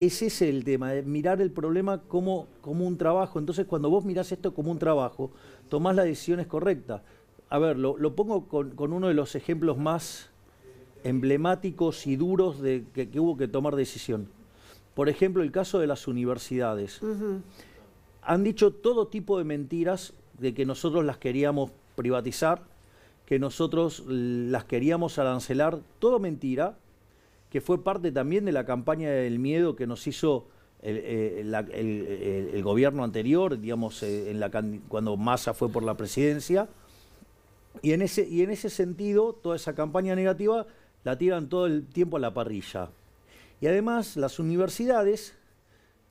ese es el tema, de mirar el problema como, como un trabajo. Entonces, cuando vos mirás esto como un trabajo, tomás las decisiones correctas. A ver, lo, pongo con, uno de los ejemplos más emblemáticos y duros de que, hubo que tomar decisión. Por ejemplo, el caso de las universidades. Han dicho todo tipo de mentiras de que nosotros las queríamos privatizar, que nosotros las queríamos arancelar, todo mentira, que fue parte también de la campaña del miedo que nos hizo el, eh, gobierno anterior, digamos, eh, cuando Massa fue por la presidencia. Y en, ese, y en ese sentido, toda esa campaña negativa la tiran todo el tiempo a la parrilla. Y además, las universidades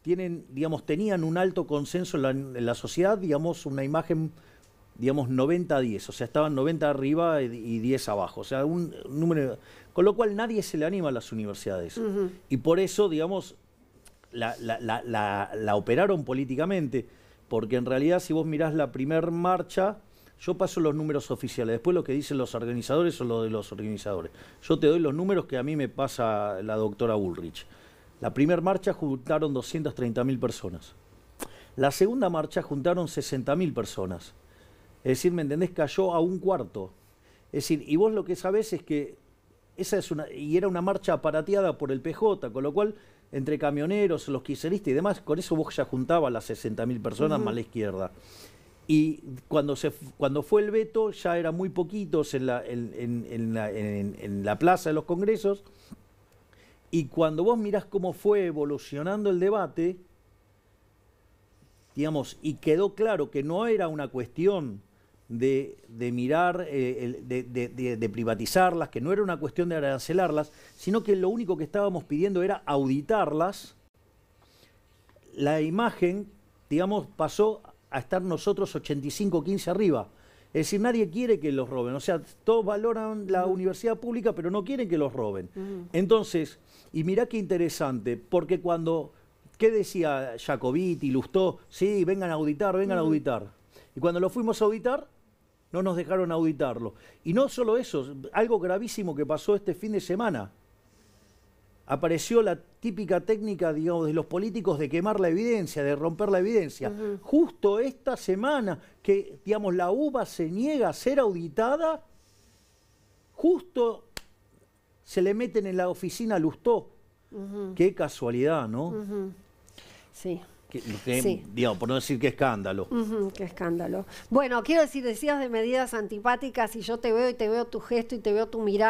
tienen, digamos, tenían un alto consenso en la, sociedad, digamos, una imagen digamos, 90-10, a o sea, estaban 90 arriba y 10 abajo, o sea, un número... Con lo cual nadie se le anima a las universidades. Y por eso, digamos, la, operaron políticamente, porque en realidad si vos mirás la primer marcha, yo paso los números oficiales, después lo que dicen los organizadores ...son los de los organizadores. Yo te doy los números que a mí me pasa la doctora Ulrich. La primera marcha juntaron 230.000 personas. La segunda marcha juntaron 60.000 personas. Es decir, ¿me entendés? Cayó a un cuarto. Es decir, y vos lo que sabés es que esa es una, y era una marcha aparateada por el PJ, con lo cual, entre camioneros, los quiseristas y demás, con eso vos ya juntabas las 60.000 personas a más la izquierda. Y cuando, se, cuando fue el veto, ya eran muy poquitos en la, en, en, en la plaza de los congresos. Y cuando vos mirás cómo fue evolucionando el debate, digamos, y quedó claro que no era una cuestión de, mirar, eh, de, privatizarlas, que no era una cuestión de arancelarlas, sino que lo único que estábamos pidiendo era auditarlas. La imagen, digamos, pasó a estar nosotros 85-15 arriba. Es decir, nadie quiere que los roben. O sea, todos valoran la universidad pública, pero no quieren que los roben. Entonces, y mira qué interesante, porque cuando, ¿qué decía y Lustó? Sí, vengan a auditar, vengan a auditar. Y cuando lo fuimos a auditar, no nos dejaron auditarlo. Y no solo eso, algo gravísimo que pasó este fin de semana. Apareció la típica técnica, digamos, de los políticos de quemar la evidencia, de romper la evidencia. Justo esta semana que, digamos, la UBA se niega a ser auditada, justo se le meten en la oficina Lustó. Qué casualidad, ¿no? Sí por no decir que escándalo. que escándalo. Bueno, quiero decir, decías de medidas antipáticas y yo te veo y te veo tu gesto y te veo tu mirada.